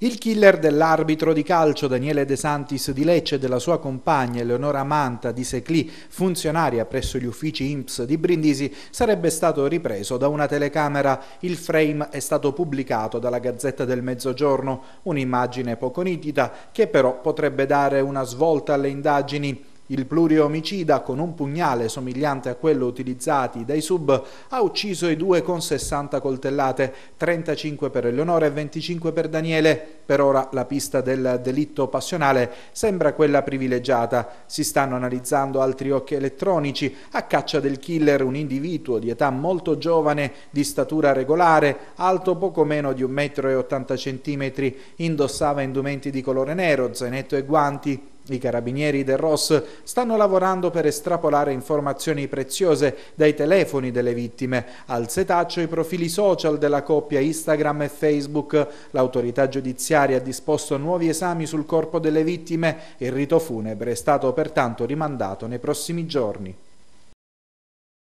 Il killer dell'arbitro di calcio Daniele De Santis di Lecce e della sua compagna Eleonora Manta di Secli, funzionaria presso gli uffici IMPS di Brindisi, sarebbe stato ripreso da una telecamera. Il frame è stato pubblicato dalla Gazzetta del Mezzogiorno, un'immagine poco nitida che però potrebbe dare una svolta alle indagini. Il pluriomicida, con un pugnale somigliante a quello utilizzati dai sub, ha ucciso i due con 60 coltellate, 35 per Eleonora e 25 per Daniele. Per ora la pista del delitto passionale sembra quella privilegiata. Si stanno analizzando altri occhi elettronici a caccia del killer, un individuo di età molto giovane, di statura regolare, alto poco meno di 1,80 m, indossava indumenti di colore nero, zainetto e guanti, i carabinieri del ROS stanno lavorando per estrapolare informazioni preziose dai telefoni delle vittime. Al setaccio i profili social della coppia Instagram e Facebook. L'autorità giudiziaria ha disposto nuovi esami sul corpo delle vittime. Il rito funebre è stato pertanto rimandato nei prossimi giorni.